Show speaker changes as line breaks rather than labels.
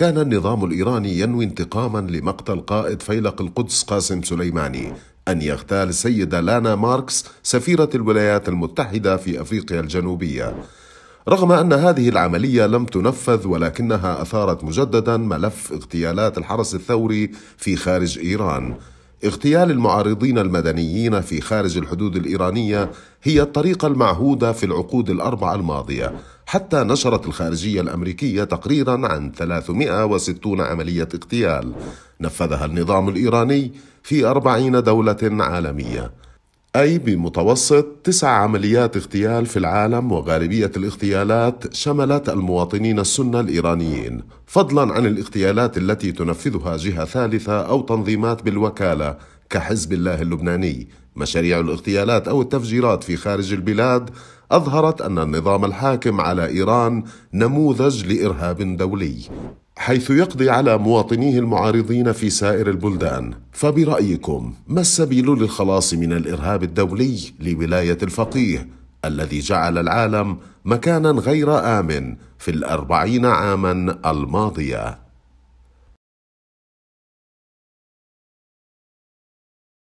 كان النظام الإيراني ينوي انتقاما لمقتل قائد فيلق القدس قاسم سليماني أن يغتال السيدة لانا ماركس سفيرة الولايات المتحدة في أفريقيا الجنوبية رغم أن هذه العملية لم تنفذ ولكنها أثارت مجددا ملف اغتيالات الحرس الثوري في خارج إيران اغتيال المعارضين المدنيين في خارج الحدود الإيرانية هي الطريقة المعهودة في العقود الأربعة الماضية حتى نشرت الخارجية الأمريكية تقريرا عن 360 عملية اغتيال نفذها النظام الإيراني في 40 دولة عالمية أي بمتوسط تسع عمليات اغتيال في العالم وغالبية الاغتيالات شملت المواطنين السنة الإيرانيين فضلا عن الاغتيالات التي تنفذها جهة ثالثة أو تنظيمات بالوكالة كحزب الله اللبناني مشاريع الاغتيالات او التفجيرات في خارج البلاد اظهرت ان النظام الحاكم على ايران نموذج لارهاب دولي حيث يقضي على مواطنيه المعارضين في سائر البلدان فبرايكم ما السبيل للخلاص من الارهاب الدولي لولايه الفقيه الذي جعل العالم مكانا غير امن في الاربعين عاما
الماضيه